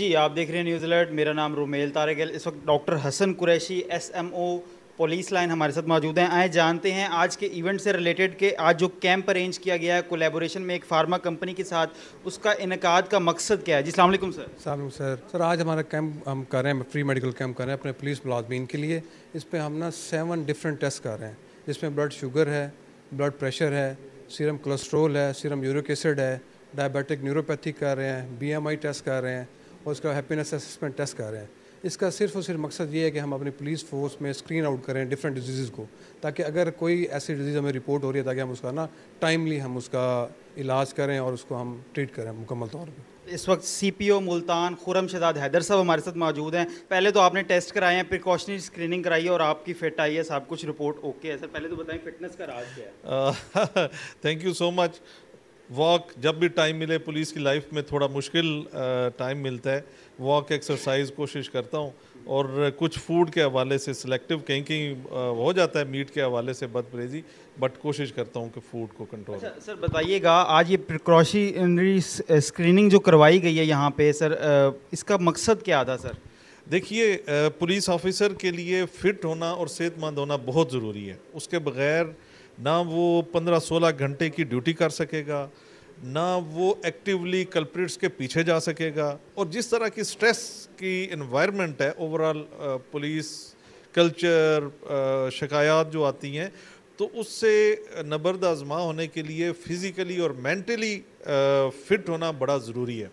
जी आप देख रहे हैं न्यूज़ अलर्ट मेरा नाम रुमेल तारेगल इस वक्त doctor Hasan Qureshi SMO police line हमारे साथ मौजूद हैं आए जानते हैं आज के इवेंट से रिलेटेड के आज जो कैंप अरेंज किया गया है कोलेबोरेशन में एक फार्मा कंपनी के साथ उसका इनका का मकसद क्या है जी सलामकुम सर सलाम सर सर आज हमारा कैंप हम कर रहे हैं फ्री मेडिकल कैंप कर रहे हैं अपने पुलिस मुलाजमीन के लिए इस पर हम ना सेवन डिफरेंट टेस्ट कर रहे हैं जिसमें ब्लड शुगर है ब्लड प्रेशर है सीरम कोलेस्ट्रोल है सीरम यूरिक एसिड है डायबिटिक न्यूरोपैथी कर रहे हैं बी टेस्ट कर रहे हैं और उसका हैप्पीनेस असेसमेंट टेस्ट कर रहे हैं इसका सिर्फ और सिर्फ मकसद ये है कि हम अपनी पुलिस फोर्स में स्क्रीन आउट करें डिफरेंट डिजीज़ को ताकि अगर कोई ऐसी डिजीज़ हमें रिपोर्ट हो रही है ताकि हम उसका ना टाइमली हम उसका इलाज करें और उसको हम ट्रीट करें मुकम्मल तौर पर इस वक्त C P O Multan Khurram Shahzad Haider sahab हमारे साथ मौजूद हैं पहले तो आपने टेस्ट कराए हैं प्रिकॉशनरी स्क्रीनिंग कराई है और आपकी फिट आई है सब कुछ रिपोर्ट ओके है सर पहले तो बताएं फिटनेस का राज क्या है thank you so much walk जब भी टाइम मिले पुलिस की लाइफ में थोड़ा मुश्किल टाइम मिलता है वॉक एक्सरसाइज कोशिश करता हूँ और कुछ फूड के हवाले से सिलेक्टिव कहीं कहीं हो जाता है मीट के हवाले से बदप्रेजी बट कोशिश करता हूँ कि फूड को कंट्रोल अच्छा, सर बताइएगा आज ये प्रिकॉशनरी स्क्रीनिंग जो करवाई गई है यहाँ पे सर इसका मकसद क्या था सर देखिए पुलिस ऑफिसर के लिए फ़िट होना और सेहतमंद होना बहुत ज़रूरी है उसके बगैर ना वो पंद्रह सोलह घंटे की ड्यूटी कर सकेगा ना वो एक्टिवली कल्प्रिट्स के पीछे जा सकेगा और जिस तरह की स्ट्रेस की इन्वायरमेंट है ओवरऑल पुलिस कल्चर शिकायत जो आती हैं तो उससे नबर्द आजमा होने के लिए फ़िज़िकली और मेंटली फ़िट होना बड़ा ज़रूरी है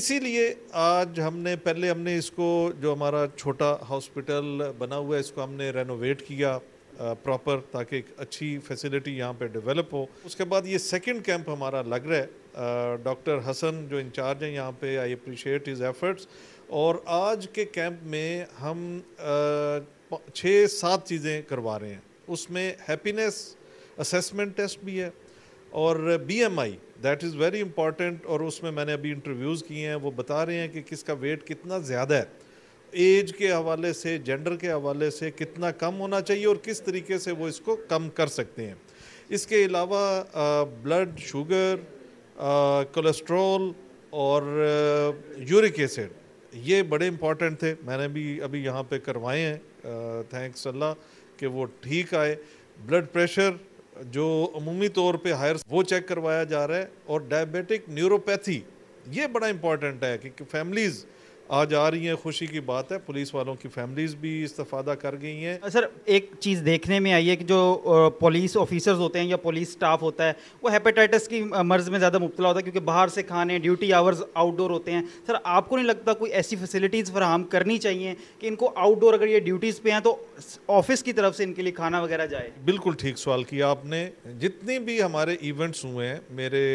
इसीलिए आज हमने पहले हमने इसको जो हमारा छोटा हॉस्पिटल बना हुआ है इसको हमने रेनोवेट किया प्रॉपर uh, ताकि एक अच्छी फैसिलिटी यहाँ पे डेवलप हो उसके बाद ये सेकंड कैंप हमारा लग रहा है डॉक्टर uh, हसन जो इंचार्ज हैं यहाँ पे आई अप्रिशिएट हिज एफर्ट्स और आज के कैंप में हम uh, छः सात चीज़ें करवा रहे हैं उसमें हैप्पीनेस असेसमेंट टेस्ट भी है और BMI that is very important और उसमें मैंने अभी इंटरव्यूज़ किए हैं वो बता रहे हैं कि किसका वेट कितना ज़्यादा है एज के हवाले से जेंडर के हवाले से कितना कम होना चाहिए और किस तरीके से वो इसको कम कर सकते हैं इसके अलावा ब्लड शुगर कोलेस्ट्रॉल और यूरिक एसिड ये बड़े इम्पॉर्टेंट थे मैंने भी अभी यहाँ पे करवाए हैं थैंक्स अल्लाह कि वो ठीक आए ब्लड प्रेशर जो अमूमी तौर पे हायर वो चेक करवाया जा रहा है और डायबिटिक न्यूरोपैथी ये बड़ा इम्पॉर्टेंट है कि, कि फैमिलीज़ आज आ रही हैं खुशी की बात है पुलिस वालों की फैमिलीज़ भी इस्तफादा कर गई हैं सर एक चीज़ देखने में आई है कि जो पुलिस ऑफिसर्स होते हैं या पुलिस स्टाफ होता है वो हेपेटाइटिस की मर्ज़ में ज़्यादा मुबतला होता है क्योंकि बाहर से खाने ड्यूटी आवर्स आउटडोर होते हैं सर आपको नहीं लगता कोई ऐसी फैसिलिटीज़ फ्राहम करनी चाहिए कि इनको आउटडोर अगर ये ड्यूटीज़ पर हैं तो ऑफिस की तरफ से इनके लिए खाना वगैरह जाए बिल्कुल ठीक सवाल किया आपने जितने भी हमारे इवेंट्स हुए हैं मेरे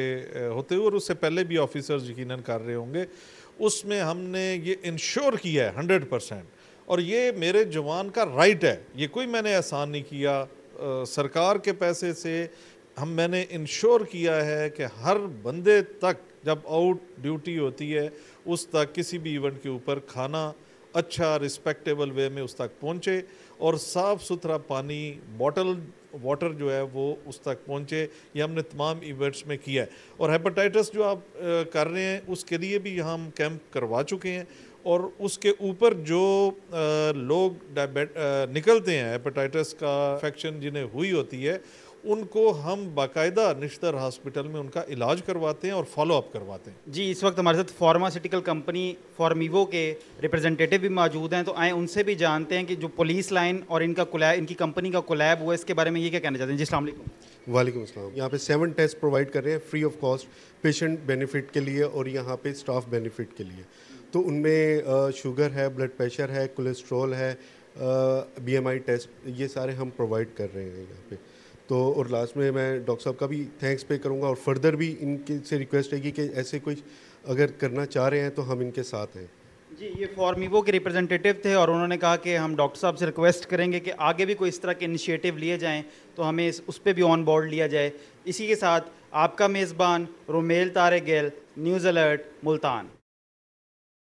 होते हुए और उससे पहले भी ऑफिसर्स यकीन कर रहे होंगे उसमें हमने ये इंश्योर किया है हंड्रेड परसेंट और ये मेरे जवान का राइट है ये कोई मैंने आसान नहीं किया आ, सरकार के पैसे से हम मैंने इंश्योर किया है कि हर बंदे तक जब आउट ड्यूटी होती है उस तक किसी भी इवेंट के ऊपर खाना अच्छा रिस्पेक्टेबल वे में उस तक पहुँचे और साफ़ सुथरा पानी बॉटल वाटर जो है वो उस तक पहुँचे ये हमने तमाम इवेंट्स में किया है और हेपेटाइटिस जो आप कर रहे हैं उसके लिए भी हम कैंप करवा चुके हैं और उसके ऊपर जो लोग डायबेट निकलते हैं हेपेटाइटिस का इन्फेक्शन जिन्हें हुई होती है उनको हम बाकायदा निश्तर हॉस्पिटल में उनका इलाज करवाते हैं और फॉलोअप करवाते हैं जी इस वक्त हमारे साथ फार्मास्यूटिकल कंपनी फार्मीवो के रिप्रेजेंटेटिव भी मौजूद हैं तो आए उनसे भी जानते हैं कि जो पुलिस लाइन और इनका कुलैब इनकी कंपनी का कुलैब हुआ इसके बारे में ये क्या कहना चाहते हैं जी असल वालेकुम असलम यहाँ पे सेवन टेस्ट प्रोवाइड कर रहे हैं free of cost patient benefit के लिए और यहाँ पे स्टाफ बेनिफिट के लिए तो उनमें शुगर है ब्लड प्रेशर है कोलेस्ट्रॉल है बीएमआई टेस्ट ये सारे हम प्रोवाइड कर रहे हैं यहाँ पे तो और लास्ट में मैं डॉक्टर साहब का भी थैंक्स पे करूँगा और फर्दर भी इनके से रिक्वेस्ट है कि ऐसे कोई अगर करना चाह रहे हैं तो हम इनके साथ हैं जी ये फॉर्मीवो के रिप्रेजेंटेटिव थे और उन्होंने कहा कि हम डॉक्टर साहब से रिक्वेस्ट करेंगे कि आगे भी कोई इस तरह के इनिशिएटिव लिए जाएं तो हमें इस उस पर भी ऑन बोर्ड लिया जाए इसी के साथ आपका मेज़बान रोमेल तारे गेल न्यूज़ अलर्ट मुल्तान